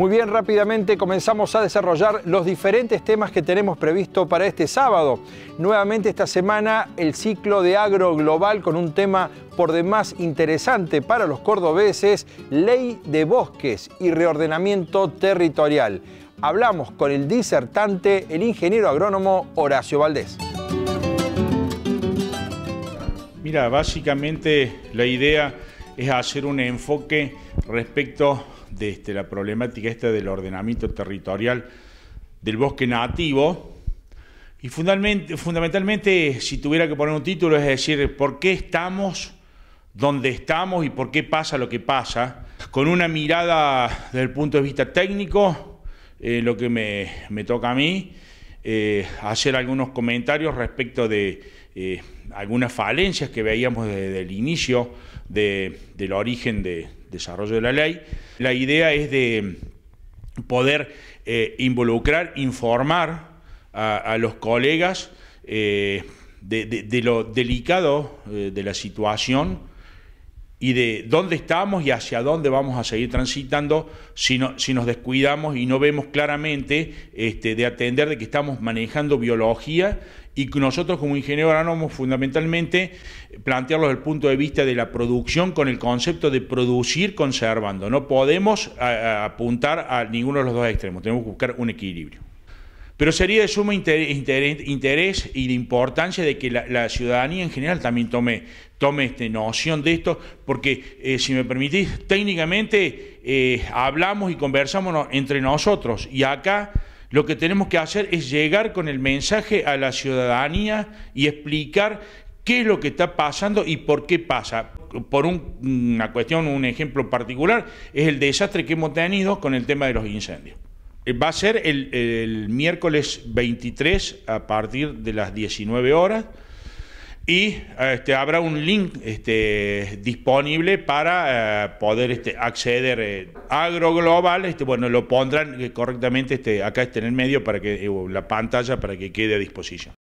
Muy bien, rápidamente comenzamos a desarrollar los diferentes temas que tenemos previsto para este sábado. Nuevamente esta semana el ciclo de agro global con un tema por demás interesante para los cordobeses, ley de bosques y reordenamiento territorial. Hablamos con el disertante, el ingeniero agrónomo Horacio Valdés. Mira, básicamente la idea es hacer un enfoque respecto de este, la problemática esta del ordenamiento territorial del bosque nativo. Y fundamentalmente, si tuviera que poner un título, es decir, ¿por qué estamos donde estamos y por qué pasa lo que pasa? Con una mirada desde el punto de vista técnico, eh, lo que me, me toca a mí, hacer eh, algunos comentarios respecto de eh, algunas falencias que veíamos desde el inicio del origen de desarrollo de la ley. La idea es de poder eh, involucrar, informar a, los colegas de, lo delicado de la situación y de dónde estamos y hacia dónde vamos a seguir transitando si, si nos descuidamos y no vemos claramente este, de atender de que estamos manejando biología y que nosotros como ingenieros agrónomos fundamentalmente plantearlos desde el punto de vista de la producción con el concepto de producir conservando. No podemos apuntar a ninguno de los dos extremos, tenemos que buscar un equilibrio. Pero sería de suma interés, y de importancia de que la, ciudadanía en general también tome, tome este, noción de esto, porque eh, si me permitís, técnicamente eh, hablamos y conversamos entre nosotros y acá lo que tenemos que hacer es llegar con el mensaje a la ciudadanía y explicar qué es lo que está pasando y por qué pasa. Por una cuestión, un ejemplo particular, es el desastre que hemos tenido con el tema de los incendios. Eh, va a ser el, miércoles 23 a partir de las 19 horas y eh, este, habrá un link este, disponible para eh, poder este, acceder. a agroglobal, este, bueno, lo pondrán correctamente este, acá en el medio para que la pantalla para que quede a disposición.